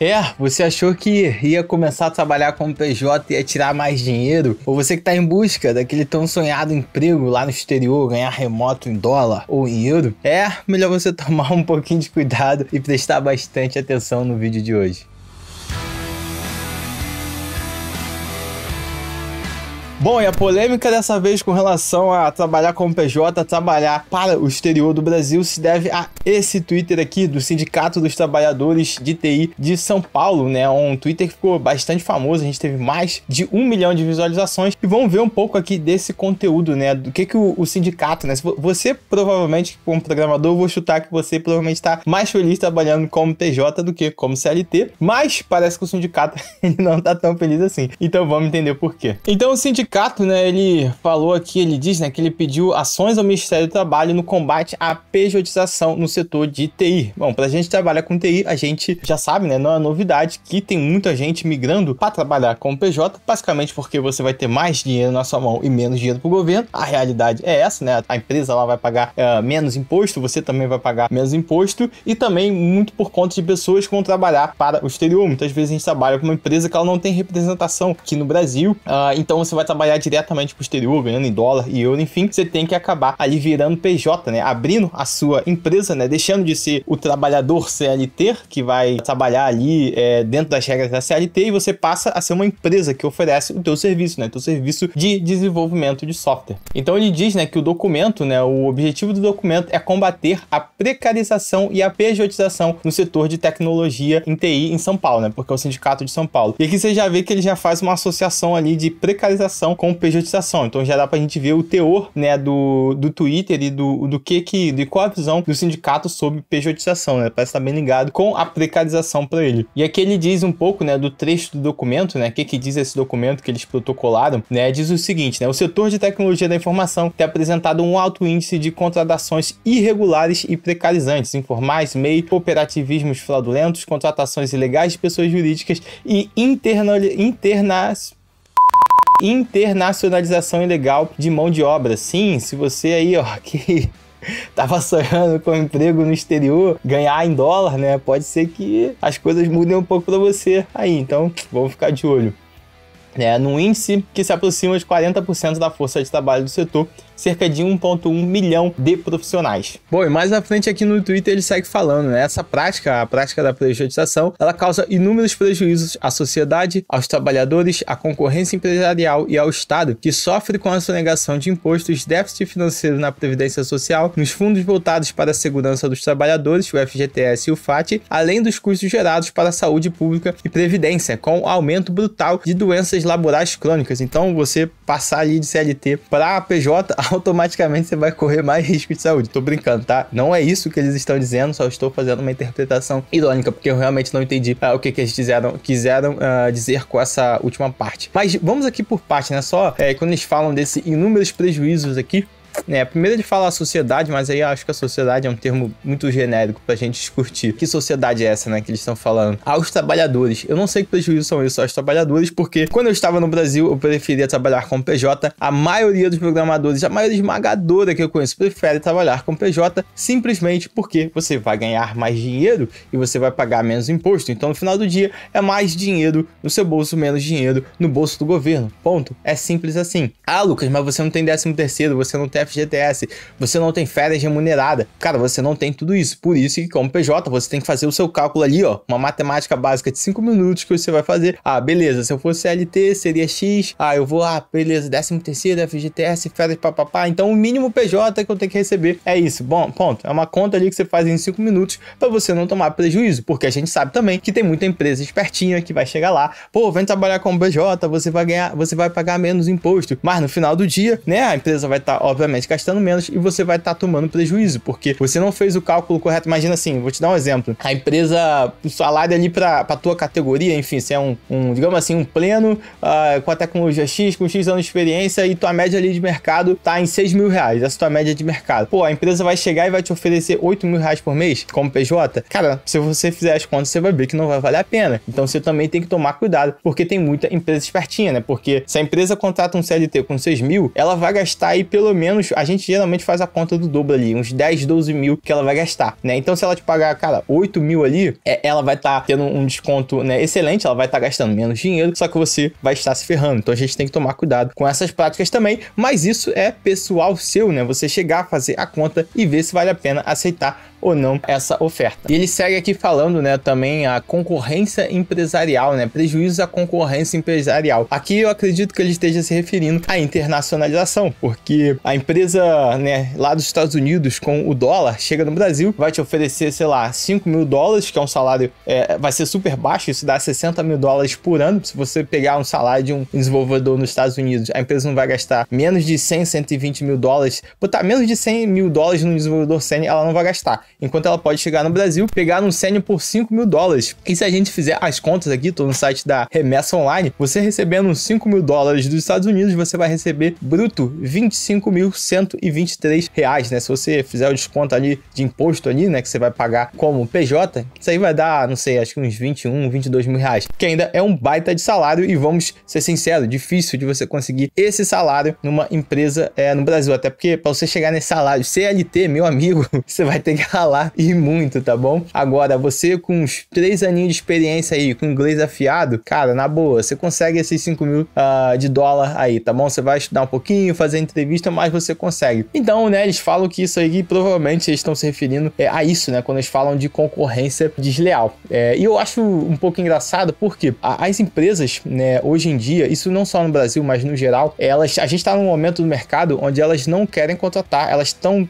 É, você achou que ia começar a trabalhar como PJ e ia tirar mais dinheiro? Ou você que está em busca daquele tão sonhado emprego lá no exterior, ganhar remoto em dólar ou em euro? É, melhor você tomar um pouquinho de cuidado e prestar bastante atenção no vídeo de hoje. Bom, e a polêmica dessa vez com relação a trabalhar como PJ, trabalhar para o exterior do Brasil, se deve a esse Twitter aqui do Sindicato dos Trabalhadores de TI de São Paulo, né? Um Twitter que ficou bastante famoso, a gente teve mais de um milhão de visualizações. E vamos ver um pouco aqui desse conteúdo, né? Do que, que o, o sindicato, né? Você provavelmente, como programador, vou chutar que você provavelmente está mais feliz trabalhando como PJ do que como CLT, mas parece que o sindicato não está tão feliz assim. Então vamos entender por quê. Então o sindicato sindicato, né, ele falou aqui, ele diz, né, que ele pediu ações ao Ministério do Trabalho no combate à pejotização no setor de TI. Bom, pra gente trabalhar com TI, a gente já sabe, né, não é novidade que tem muita gente migrando para trabalhar com PJ, basicamente porque você vai ter mais dinheiro na sua mão e menos dinheiro pro governo. A realidade é essa, né, a empresa lá vai pagar uh, menos imposto, você também vai pagar menos imposto e também muito por conta de pessoas que vão trabalhar para o exterior. Muitas vezes a gente trabalha com uma empresa que ela não tem representação aqui no Brasil, uh, então você vai trabalhar trabalhar diretamente para o exterior, ganhando em dólar e euro, enfim, você tem que acabar ali virando PJ, né? Abrindo a sua empresa, né? Deixando de ser o trabalhador CLT, que vai trabalhar ali é, dentro das regras da CLT, e você passa a ser uma empresa que oferece o teu serviço, né? O teu serviço de desenvolvimento de software. Então ele diz, né, que o documento, né, o objetivo do documento é combater a precarização e a pejotização no setor de tecnologia em TI em São Paulo, né? Porque é o sindicato de São Paulo. E aqui você já vê que ele já faz uma associação ali de precarização com pejotização. Então já dá pra gente ver o teor, né, do, do Twitter e do, do que que, de qual a visão do sindicato sobre pejotização, né? Parece estar tá bem ligado com a precarização para ele. E aqui ele diz um pouco, né, do trecho do documento, né, o que que diz esse documento que eles protocolaram, né, diz o seguinte, né, o setor de tecnologia da informação tem apresentado um alto índice de contratações irregulares e precarizantes, informais, MEI, cooperativismos fraudulentos, contratações ilegais de pessoas jurídicas e interna... internas Internacionalização ilegal de mão de obra. Sim, se você aí, ó, que tava sonhando com um emprego no exterior, ganhar em dólar, né? Pode ser que as coisas mudem um pouco para você aí, então vamos ficar de olho né, num índice que se aproxima de 40% da força de trabalho do setor, cerca de 1,1 milhão de profissionais. Bom, e mais à frente aqui no Twitter ele segue falando, né? Essa prática, a prática da prejudicação, ela causa inúmeros prejuízos à sociedade, aos trabalhadores, à concorrência empresarial e ao Estado, que sofre com a sonegação de impostos, déficit financeiro na Previdência Social, nos fundos voltados para a segurança dos trabalhadores, o FGTS e o FAT, além dos custos gerados para a saúde pública e previdência, com aumento brutal de doenças laborais crônicas. Então, você passar ali de CLT para PJ, automaticamente você vai correr mais risco de saúde. Tô brincando, tá? Não é isso que eles estão dizendo, só estou fazendo uma interpretação irônica, porque eu realmente não entendi uh, o que, que eles quiseram uh, dizer com essa última parte. Mas vamos aqui por parte, né? Só é, quando eles falam desses inúmeros prejuízos aqui, né, a primeira de falar sociedade, mas aí acho que a sociedade é um termo muito genérico pra gente discutir. Que sociedade é essa, né, que eles estão falando? Aos ah, trabalhadores. Eu não sei que prejuízo são isso aos trabalhadores, porque quando eu estava no Brasil, eu preferia trabalhar com PJ. A maioria dos programadores, a maioria esmagadora que eu conheço, prefere trabalhar com PJ simplesmente porque você vai ganhar mais dinheiro e você vai pagar menos imposto. Então, no final do dia, é mais dinheiro no seu bolso, menos dinheiro no bolso do governo. Ponto. É simples assim. Ah, Lucas, mas você não tem décimo terceiro, você não tem FGTS, você não tem férias remunerada. Cara, você não tem tudo isso. Por isso que, como PJ, você tem que fazer o seu cálculo ali, ó. Uma matemática básica de 5 minutos que você vai fazer. Ah, beleza, se eu fosse LT, seria X. Ah, eu vou, ah, beleza, 13 terceiro, FGTS, férias, papapá. Então, o mínimo PJ que eu tenho que receber é isso. Bom, ponto. É uma conta ali que você faz em 5 minutos para você não tomar prejuízo, porque a gente sabe também que tem muita empresa espertinha que vai chegar lá, pô, vem trabalhar com o PJ, você vai ganhar, você vai pagar menos imposto, mas no final do dia, né, a empresa vai estar, tá, obviamente, exatamente, gastando menos e você vai estar tá tomando prejuízo, porque você não fez o cálculo correto. Imagina assim, vou te dar um exemplo. A empresa, o salário ali para a tua categoria, enfim, você é um, um digamos assim, um pleno uh, com a tecnologia X, com X anos de experiência e tua média ali de mercado tá em 6 mil reais, essa é tua média de mercado. Pô, a empresa vai chegar e vai te oferecer 8 mil reais por mês como PJ? Cara, se você fizer as contas, você vai ver que não vai valer a pena. Então você também tem que tomar cuidado, porque tem muita empresa espertinha, né? Porque se a empresa contrata um CLT com 6 mil, ela vai gastar aí pelo menos menos, a gente geralmente faz a conta do dobro ali, uns 10, 12 mil que ela vai gastar, né? Então, se ela te pagar, cara, 8 mil ali, é, ela vai estar tá tendo um desconto, né, excelente, ela vai estar tá gastando menos dinheiro, só que você vai estar se ferrando. Então, a gente tem que tomar cuidado com essas práticas também, mas isso é pessoal seu, né? Você chegar a fazer a conta e ver se vale a pena aceitar ou não essa oferta. E ele segue aqui falando, né, também a concorrência empresarial, né, prejuízos à concorrência empresarial. Aqui eu acredito que ele esteja se referindo à internacionalização, porque a empresa, né, lá dos Estados Unidos com o dólar chega no Brasil, vai te oferecer, sei lá, 5 mil dólares, que é um salário, é, vai ser super baixo, isso dá 60 mil dólares por ano. Se você pegar um salário de um desenvolvedor nos Estados Unidos, a empresa não vai gastar menos de 100, 120 mil dólares, botar menos de 100 mil dólares no desenvolvedor sênior, ela não vai gastar enquanto ela pode chegar no Brasil, pegar um sênior por 5 mil dólares. E se a gente fizer as contas aqui, tô no site da Remessa Online, você recebendo uns 5 mil dólares dos Estados Unidos, você vai receber bruto 25.123 reais, né? Se você fizer o desconto ali de imposto ali, né, que você vai pagar como PJ, isso aí vai dar, não sei, acho que uns 21, 22 mil reais, que ainda é um baita de salário e vamos ser sinceros, difícil de você conseguir esse salário numa empresa é, no Brasil, até porque para você chegar nesse salário CLT, meu amigo, você vai ter que ralar ralar e muito, tá bom? Agora, você com uns três aninhos de experiência aí, com inglês afiado, cara, na boa, você consegue esses 5 mil uh, de dólar aí, tá bom? Você vai estudar um pouquinho, fazer entrevista, mas você consegue. Então, né, eles falam que isso aí, provavelmente, eles estão se referindo é, a isso, né? Quando eles falam de concorrência desleal. É, e eu acho um pouco engraçado, porque as empresas, né, hoje em dia, isso não só no Brasil, mas no geral, elas, a gente está num momento do mercado onde elas não querem contratar, elas estão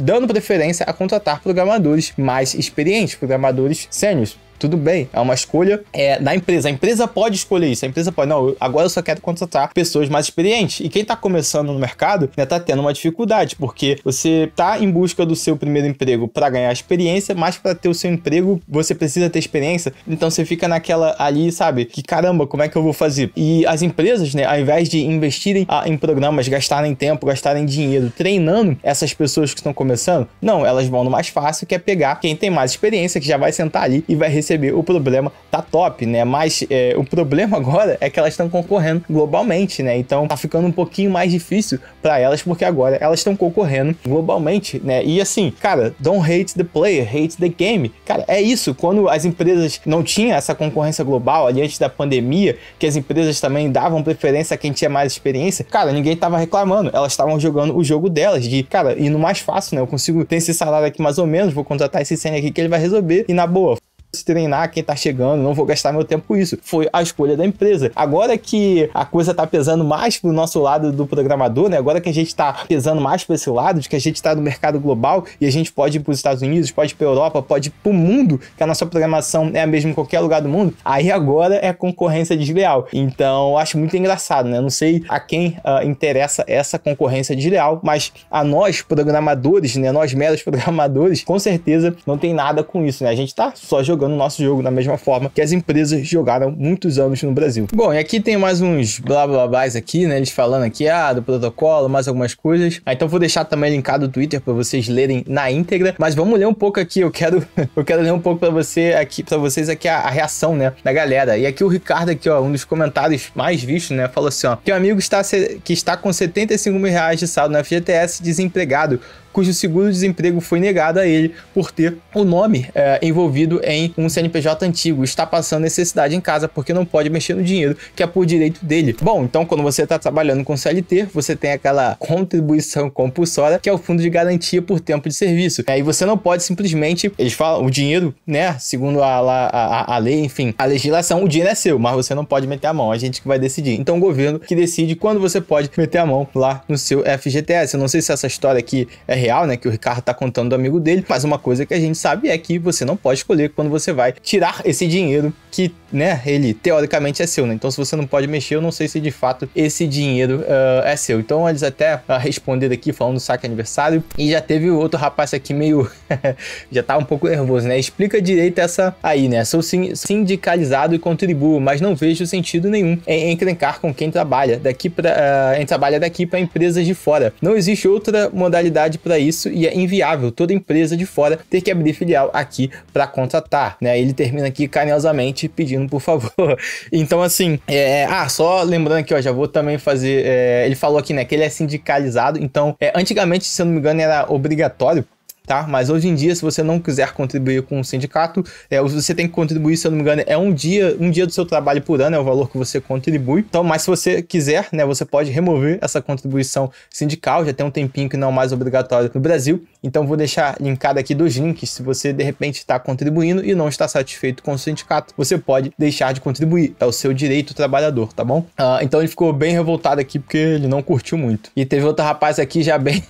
dando preferência a contratar programadores mais experientes, programadores sênios. Tudo bem, é uma escolha é, da empresa. A empresa pode escolher isso. A empresa pode, não, agora eu só quero contratar pessoas mais experientes. E quem está começando no mercado, né, tá tendo uma dificuldade, porque você tá em busca do seu primeiro emprego para ganhar experiência, mas para ter o seu emprego, você precisa ter experiência. Então você fica naquela ali, sabe? Que caramba, como é que eu vou fazer? E as empresas, né, ao invés de investirem ah, em programas, gastarem tempo, gastarem dinheiro treinando essas pessoas que estão começando, não, elas vão no mais fácil, que é pegar quem tem mais experiência, que já vai sentar ali e vai receber receber o problema tá top, né? Mas é, o problema agora é que elas estão concorrendo globalmente, né? Então tá ficando um pouquinho mais difícil para elas, porque agora elas estão concorrendo globalmente, né? E assim, cara, don't hate the player, hate the game. Cara, é isso. Quando as empresas não tinham essa concorrência global ali antes da pandemia, que as empresas também davam preferência a quem tinha mais experiência, cara, ninguém tava reclamando. Elas estavam jogando o jogo delas, de, cara, indo mais fácil, né? Eu consigo ter esse salário aqui mais ou menos, vou contratar esse senha aqui que ele vai resolver. E na boa, se treinar quem tá chegando, não vou gastar meu tempo com isso. Foi a escolha da empresa. Agora que a coisa tá pesando mais pro nosso lado do programador, né? Agora que a gente tá pesando mais para esse lado, de que a gente tá no mercado global e a gente pode ir pros Estados Unidos, pode ir pra Europa, pode ir pro mundo, que a nossa programação é a mesma em qualquer lugar do mundo, aí agora é concorrência desleal. Então, acho muito engraçado, né? Não sei a quem uh, interessa essa concorrência desleal, mas a nós, programadores, né? Nós meros programadores, com certeza não tem nada com isso, né? A gente tá só jogando jogando nosso jogo da mesma forma que as empresas jogaram muitos anos no Brasil. Bom, e aqui tem mais uns blá blá blá aqui, né? Eles falando aqui, ah, do protocolo, mais algumas coisas. Ah, então vou deixar também linkado o Twitter para vocês lerem na íntegra, mas vamos ler um pouco aqui, eu quero eu quero ler um pouco para você aqui, para vocês aqui a, a, reação, né, da galera. E aqui o Ricardo aqui, ó, um dos comentários mais vistos, né, falou assim, ó, que um amigo está que está com 75 mil reais de saldo na FGTS desempregado cujo seguro-desemprego foi negado a ele por ter o nome é, envolvido em um CNPJ antigo. Está passando necessidade em casa porque não pode mexer no dinheiro que é por direito dele. Bom, então quando você está trabalhando com CLT, você tem aquela contribuição compulsória que é o fundo de garantia por tempo de serviço. Aí você não pode simplesmente, eles falam, o dinheiro, né? Segundo a, a, a lei, enfim, a legislação, o dinheiro é seu, mas você não pode meter a mão. A gente que vai decidir. Então o governo que decide quando você pode meter a mão lá no seu FGTS. Eu não sei se essa história aqui é real, né? Que o Ricardo tá contando do amigo dele, mas uma coisa que a gente sabe é que você não pode escolher quando você vai tirar esse dinheiro que, né, ele teoricamente é seu, né? Então, se você não pode mexer, eu não sei se de fato esse dinheiro uh, é seu. Então, eles até uh, responderam aqui falando saque aniversário. E já teve outro rapaz aqui meio. já tá um pouco nervoso, né? Explica direito essa aí, né? Sou sindicalizado e contribuo, mas não vejo sentido nenhum em encrencar com quem trabalha daqui para uh, ah, quem trabalha daqui para empresas de fora. Não existe outra modalidade para para isso e é inviável toda empresa de fora ter que abrir filial aqui para contratar, né? Ele termina aqui carinhosamente pedindo por favor. então, assim, é, é... ah, só lembrando aqui, ó, já vou também fazer. É... ele falou aqui, né, que ele é sindicalizado, então, é, antigamente, se eu não me engano, era obrigatório tá? Mas hoje em dia, se você não quiser contribuir com o sindicato, é, você tem que contribuir, se eu não me engano, é um dia, um dia do seu trabalho por ano, é o valor que você contribui. Então, mas se você quiser, né, você pode remover essa contribuição sindical, já tem um tempinho que não é mais obrigatório no Brasil. Então, vou deixar linkado aqui dois links. Se você de repente está contribuindo e não está satisfeito com o sindicato, você pode deixar de contribuir. É o seu direito trabalhador, tá bom? Uh, então, ele ficou bem revoltado aqui porque ele não curtiu muito. E teve outro rapaz aqui já bem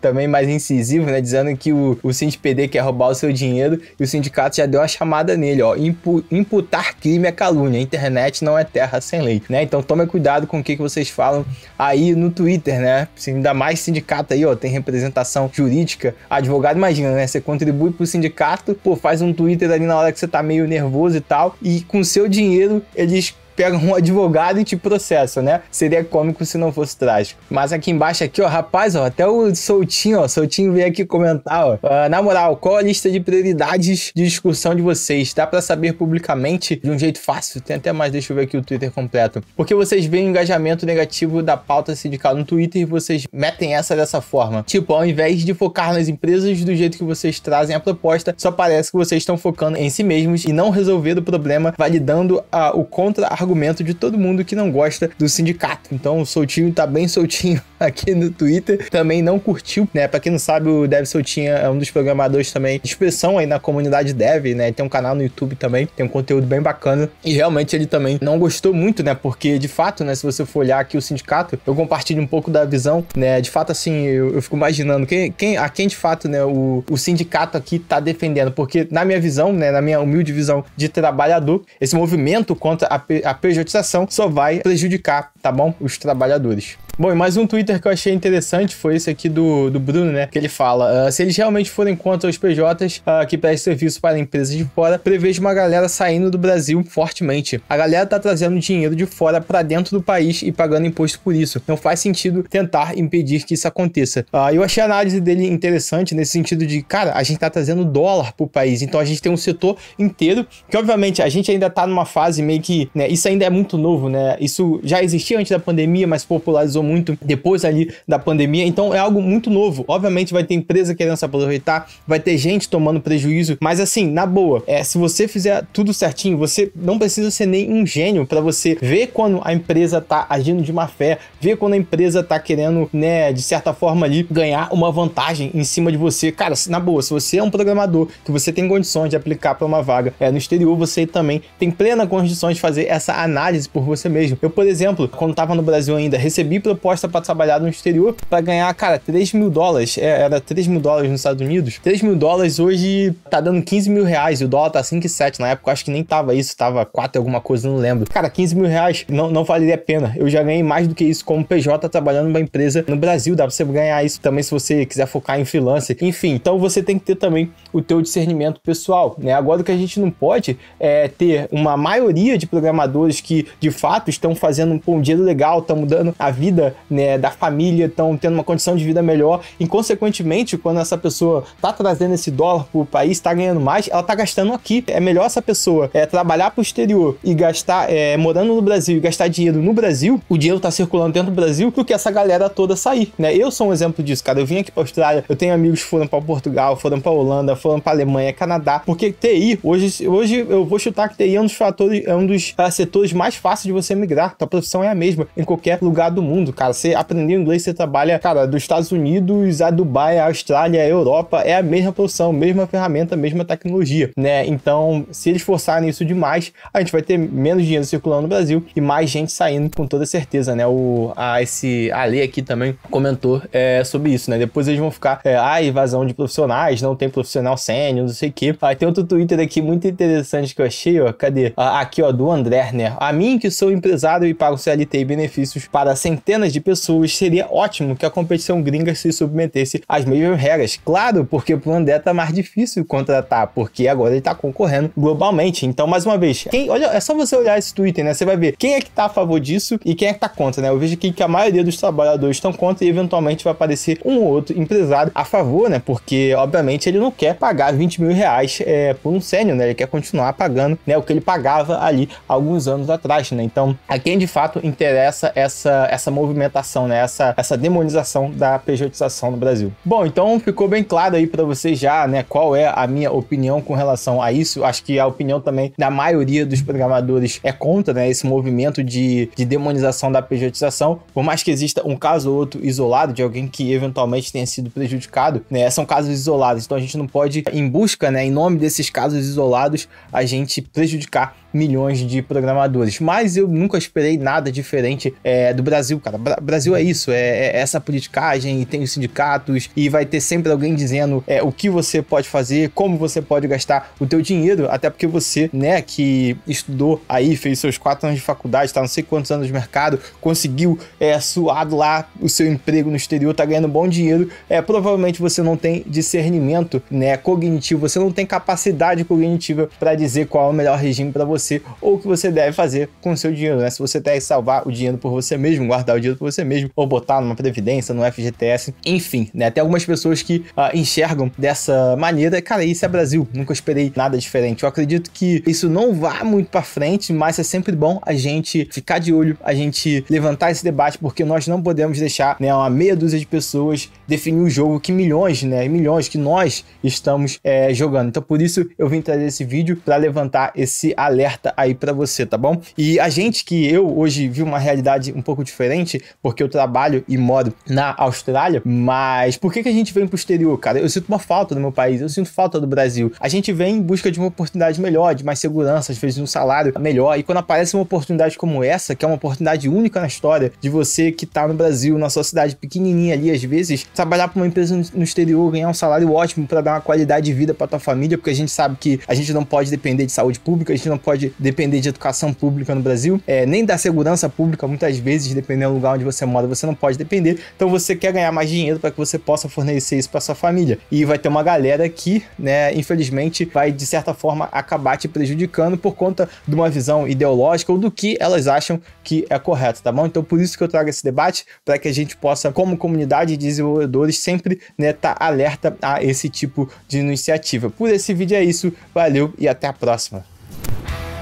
também mais incisivo, né, dizendo que o, o SindPD quer roubar o seu dinheiro e o sindicato já deu a chamada nele, ó. Impu, imputar crime é calúnia. A internet não é terra sem lei, né? Então tome cuidado com o que, que vocês falam aí no Twitter, né? Ainda mais sindicato aí, ó, tem representação jurídica. Advogado, imagina, né? Você contribui pro sindicato, pô, faz um Twitter ali na hora que você tá meio nervoso e tal, e com seu dinheiro eles pega um advogado e te processa, né? Seria cômico se não fosse trágico. Mas aqui embaixo, aqui, ó, rapaz, ó, até o Soutinho, ó, soltinho veio aqui comentar, ó. Uh, na moral, qual a lista de prioridades de discussão de vocês? Dá para saber publicamente de um jeito fácil? Tem até mais, deixa eu ver aqui o Twitter completo. Porque vocês veem o engajamento negativo da pauta sindical no Twitter e vocês metem essa dessa forma. Tipo, ao invés de focar nas empresas do jeito que vocês trazem a proposta, só parece que vocês estão focando em si mesmos e não resolver o problema validando a, o contra-argumento argumento de todo mundo que não gosta do sindicato. Então o Soutinho tá bem soltinho aqui no Twitter, também não curtiu, né? Pra quem não sabe, o DevSel tinha é um dos programadores também de expressão aí na comunidade Dev, né? Tem um canal no YouTube também, tem um conteúdo bem bacana. E realmente ele também não gostou muito, né? Porque de fato, né? Se você for olhar aqui o sindicato, eu compartilho um pouco da visão, né? De fato, assim, eu, eu fico imaginando quem, quem, a quem de fato, né? O, o sindicato aqui tá defendendo, porque na minha visão, né? Na minha humilde visão de trabalhador, esse movimento contra a, a pejotização só vai prejudicar, tá bom? Os trabalhadores. Bom, e mais um Twitter que eu achei interessante foi esse aqui do, do Bruno, né? Que ele fala: uh, se eles realmente forem contra os PJs uh, ah, que prestam serviço para empresas de fora, prevejo uma galera saindo do Brasil fortemente. A galera tá trazendo dinheiro de fora para dentro do país e pagando imposto por isso. Não faz sentido tentar impedir que isso aconteça. Uh, eu achei a análise dele interessante nesse sentido de, cara, a gente tá trazendo dólar pro país, então a gente tem um setor inteiro que, obviamente, a gente ainda tá numa fase meio que, né? Isso ainda é muito novo, né? Isso já existia antes da pandemia, mas popularizou muito depois ali da pandemia, então é algo muito novo. Obviamente vai ter empresa querendo se aproveitar, vai ter gente tomando prejuízo, mas assim, na boa, é, se você fizer tudo certinho, você não precisa ser nem um gênio para você ver quando a empresa tá agindo de má fé, ver quando a empresa tá querendo, né, de certa forma ali ganhar uma vantagem em cima de você. Cara, na boa, se você é um programador que você tem condições de aplicar para uma vaga é, no exterior, você também tem plena condições de fazer essa análise por você mesmo. Eu, por exemplo, quando tava no Brasil ainda, recebi proposta para trabalhar no exterior para ganhar, cara, 3 mil dólares. É, era 3 mil dólares nos Estados Unidos. 3 mil dólares hoje tá dando 15 mil reais. E o dólar tá 5,7 na época. Eu acho que nem tava isso, tava 4 alguma coisa, não lembro. Cara, 15 mil reais não, não valeria a pena. Eu já ganhei mais do que isso como PJ trabalhando numa empresa no Brasil. Dá pra você ganhar isso também se você quiser focar em freelancer. Enfim, então você tem que ter também o teu discernimento pessoal, né? Agora o que a gente não pode é ter uma maioria de programadores que de fato estão fazendo um dinheiro legal, estão mudando a vida né, da família, estão tendo uma condição de vida melhor. E, consequentemente, quando essa pessoa está trazendo esse dólar para o país, está ganhando mais, ela está gastando aqui. É melhor essa pessoa é, trabalhar para o exterior e gastar, é, morando no Brasil e gastar dinheiro no Brasil, o dinheiro está circulando dentro do Brasil, do que essa galera toda sair. Né? Eu sou um exemplo disso, cara. Eu vim aqui para Austrália, eu tenho amigos que foram para Portugal, foram para Holanda, foram para Alemanha, Canadá, porque TI, hoje, hoje eu vou chutar que TI é um dos fatores, é um dos é, setores mais fáceis de você migrar. Tua profissão é a mesma em qualquer lugar do mundo cara. Você aprendeu inglês, você trabalha, cara, dos Estados Unidos a Dubai, a Austrália, a Europa, é a mesma produção, mesma ferramenta, mesma tecnologia, né? Então, se eles forçarem isso demais, a gente vai ter menos dinheiro circulando no Brasil e mais gente saindo, com toda certeza, né? O, a, esse Ale aqui também comentou é, sobre isso, né? Depois eles vão ficar, é, ah, evasão de profissionais, não tem profissional sênior, não sei o quê. Aí ah, tem outro Twitter aqui muito interessante que eu achei, ó, cadê? Ah, aqui, ó, do André, né? A mim que sou empresário e pago CLT e benefícios para centenas centenas de pessoas, seria ótimo que a competição gringa se submetesse às mesmas regras. Claro, porque o Planeta é tá mais difícil contratar, porque agora ele está concorrendo globalmente. Então, mais uma vez, quem, olha, é só você olhar esse Twitter, né? Você vai ver quem é que está a favor disso e quem é que está contra, né? Eu vejo aqui que a maioria dos trabalhadores estão contra e eventualmente vai aparecer um ou outro empresário a favor, né? Porque, obviamente, ele não quer pagar 20 mil reais é, por um sênior, né? Ele quer continuar pagando né, o que ele pagava ali alguns anos atrás, né? Então, a quem de fato interessa essa, essa movimentação movimentação, né? Essa, essa demonização da pejotização no Brasil. Bom, então ficou bem claro aí para vocês já, né? Qual é a minha opinião com relação a isso. Acho que a opinião também da maioria dos programadores é contra, né? Esse movimento de, de demonização da pejotização. Por mais que exista um caso ou outro isolado de alguém que eventualmente tenha sido prejudicado, né? São casos isolados. Então a gente não pode, em busca, né? Em nome desses casos isolados, a gente prejudicar milhões de programadores. Mas eu nunca esperei nada diferente é, do Brasil, cara. Bra Brasil é isso, é, é, essa politicagem e tem os sindicatos e vai ter sempre alguém dizendo é, o que você pode fazer, como você pode gastar o teu dinheiro, até porque você, né, que estudou aí, fez seus quatro anos de faculdade, tá não sei quantos anos de mercado, conseguiu é, suado lá o seu emprego no exterior, tá ganhando bom dinheiro, é, provavelmente você não tem discernimento, né, cognitivo, você não tem capacidade cognitiva para dizer qual é o melhor regime para você você ou o que você deve fazer com o seu dinheiro, né? Se você deve salvar o dinheiro por você mesmo, guardar o dinheiro por você mesmo, ou botar numa previdência, no FGTS, enfim, né? Tem algumas pessoas que uh, enxergam dessa maneira, cara, isso é Brasil, nunca esperei nada diferente. Eu acredito que isso não vá muito para frente, mas é sempre bom a gente ficar de olho, a gente levantar esse debate, porque nós não podemos deixar né, uma meia dúzia de pessoas definir o jogo que milhões, né? Milhões que nós estamos é, jogando. Então, por isso eu vim trazer esse vídeo para levantar esse alerta aberta aí para você, tá bom? E a gente que eu hoje vi uma realidade um pouco diferente, porque eu trabalho e moro na Austrália, mas por que, que a gente vem pro exterior, cara? Eu sinto uma falta no meu país, eu sinto falta do Brasil. A gente vem em busca de uma oportunidade melhor, de mais segurança, às vezes um salário melhor. E quando aparece uma oportunidade como essa, que é uma oportunidade única na história de você que tá no Brasil, na sua cidade pequenininha ali, às vezes, trabalhar pra uma empresa no exterior, ganhar um salário ótimo para dar uma qualidade de vida para tua família, porque a gente sabe que a gente não pode depender de saúde pública, a gente não pode pode depender de educação pública no Brasil, é, nem da segurança pública, muitas vezes, dependendo do lugar onde você mora, você não pode depender. Então você quer ganhar mais dinheiro para que você possa fornecer isso para sua família. E vai ter uma galera que, né, infelizmente, vai de certa forma acabar te prejudicando por conta de uma visão ideológica ou do que elas acham que é correto, tá bom? Então por isso que eu trago esse debate para que a gente possa, como comunidade de desenvolvedores, sempre né, tá alerta a esse tipo de iniciativa. Por esse vídeo é isso, valeu e até a próxima. Bye.